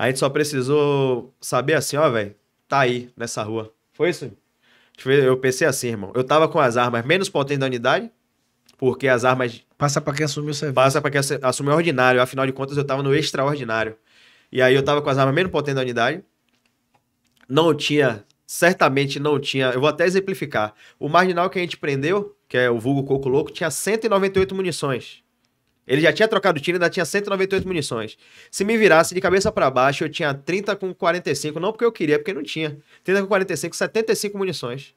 A gente só precisou saber assim, ó, velho, tá aí nessa rua. Foi isso? Eu pensei assim, irmão. Eu tava com as armas menos potentes da unidade, porque as armas. Passa para quem assumiu o serviço. Passa para quem assumiu o ordinário. Afinal de contas, eu tava no extraordinário. E aí eu tava com as armas menos potentes da unidade. Não tinha. Certamente não tinha. Eu vou até exemplificar. O marginal que a gente prendeu, que é o vulgo Coco Louco, tinha 198 munições. Ele já tinha trocado o tiro, ainda tinha 198 munições. Se me virasse de cabeça para baixo, eu tinha 30 com 45, não porque eu queria, porque não tinha. 30 com 45, 75 munições.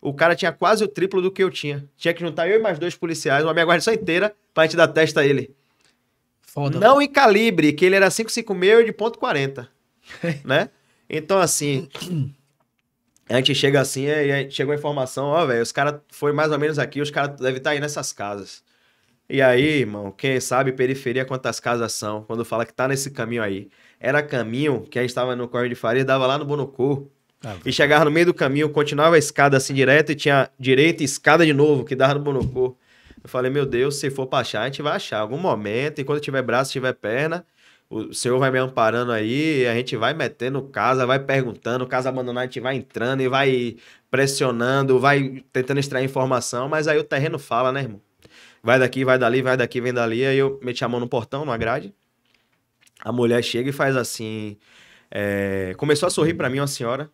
O cara tinha quase o triplo do que eu tinha. Tinha que juntar eu e mais dois policiais, uma minha guarnição inteira, pra gente dar testa a ele. Foda. Não em calibre, que ele era 5,56 de ponto 40. né? Então, assim. A gente chega assim, e chegou a informação, ó, velho, os caras foi mais ou menos aqui, os caras devem estar tá aí nessas casas. E aí, irmão, quem sabe periferia quantas casas são, quando fala que tá nesse caminho aí. Era caminho que a gente tava no Correio de Faria, dava lá no Bonocô. Ah, e chegava no meio do caminho, continuava a escada assim direto e tinha direita e escada de novo, que dava no Bonocô. Eu falei, meu Deus, se for pra achar, a gente vai achar. Algum momento, e quando tiver braço, tiver perna, o senhor vai me amparando aí, a gente vai metendo casa, vai perguntando, casa abandonada, a gente vai entrando e vai pressionando, vai tentando extrair informação, mas aí o terreno fala, né, irmão? vai daqui, vai dali, vai daqui, vem dali. Aí eu meti a mão no portão, numa grade. A mulher chega e faz assim. É... Começou a sorrir para mim uma senhora.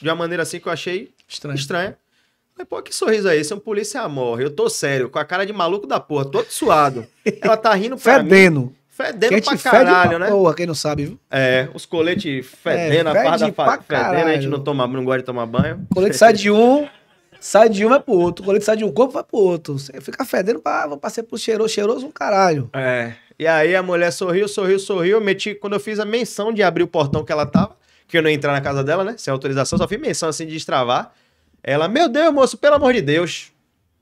De uma maneira assim que eu achei estranha. estranha. Mas, pô, que sorriso é esse? É um polícia morre. Eu tô sério, com a cara de maluco da porra, todo suado. Ela tá rindo pra Fedendo. Mim. Fedendo Quem pra caralho, pra né? Porra, quem não sabe, viu? É, os coletes é, fedendo, é, a parte da fa... fedendo, a gente não, toma, não gosta de tomar banho. colete sai de um, sai de um, vai pro outro. O goleiro sai de um corpo, vai pro outro. Você fica fedendo, pá, vou passar pro cheiroso, cheiroso um caralho. É. E aí a mulher sorriu, sorriu, sorriu. meti, quando eu fiz a menção de abrir o portão que ela tava, que eu não ia entrar na casa dela, né? Sem autorização, só fiz menção assim de destravar. Ela, meu Deus, moço, pelo amor de Deus.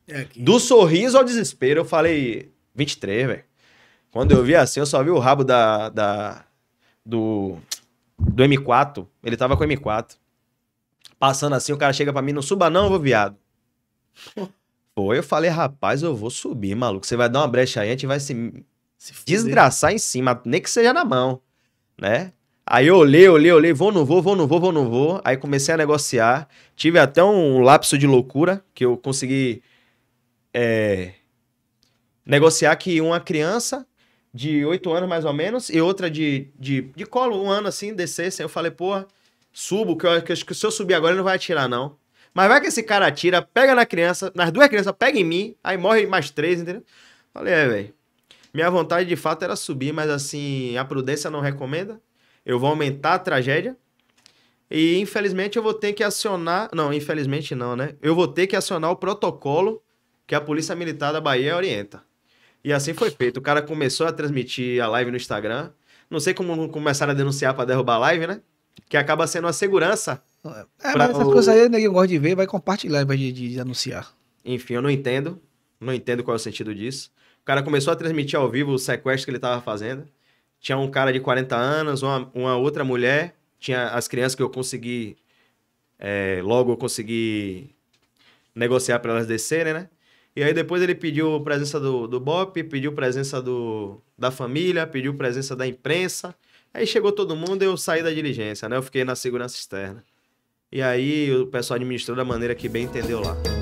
É Do sorriso ao desespero, eu falei, 23, velho. Quando eu vi assim, eu só vi o rabo da. da do. Do M4. Ele tava com o M4. Passando assim, o cara chega para mim, não suba não, vou viado. Foi, eu falei, rapaz, eu vou subir, maluco. Você vai dar uma brecha aí, a gente vai se, se desgraçar em cima, nem que seja na mão, né? Aí eu olhei, olhei, olhei, vou, não vou, vou, não vou, vou, não vou. Aí comecei a negociar. Tive até um lapso de loucura que eu consegui é, negociar que uma criança de 8 anos mais ou menos e outra de, de, de colo, um ano assim, descesse. Aí eu falei, porra, subo, que eu, que se eu subir agora ele não vai atirar não. Mas vai que esse cara atira, pega na criança, nas duas crianças, pega em mim, aí morre mais três, entendeu? Falei, é, velho. Minha vontade de fato era subir, mas assim, a prudência não recomenda. Eu vou aumentar a tragédia. E infelizmente eu vou ter que acionar. Não, infelizmente não, né? Eu vou ter que acionar o protocolo que a Polícia Militar da Bahia orienta. E assim foi feito. O cara começou a transmitir a live no Instagram. Não sei como começaram a denunciar para derrubar a live, né? Que acaba sendo a segurança é, mas essas o... coisas aí ninguém gosta de ver, vai compartilhar ao de, de, de anunciar. Enfim, eu não entendo. Não entendo qual é o sentido disso. O cara começou a transmitir ao vivo o sequestro que ele estava fazendo. Tinha um cara de 40 anos, uma, uma, outra mulher, tinha as crianças que eu consegui. É, logo eu consegui negociar para elas descerem, né? E aí depois ele pediu presença do, do BOP, pediu presença do, da família, pediu presença da imprensa. Aí chegou todo mundo e eu saí da diligência, né? Eu fiquei na segurança externa. E aí o pessoal administrou da maneira que bem entendeu lá.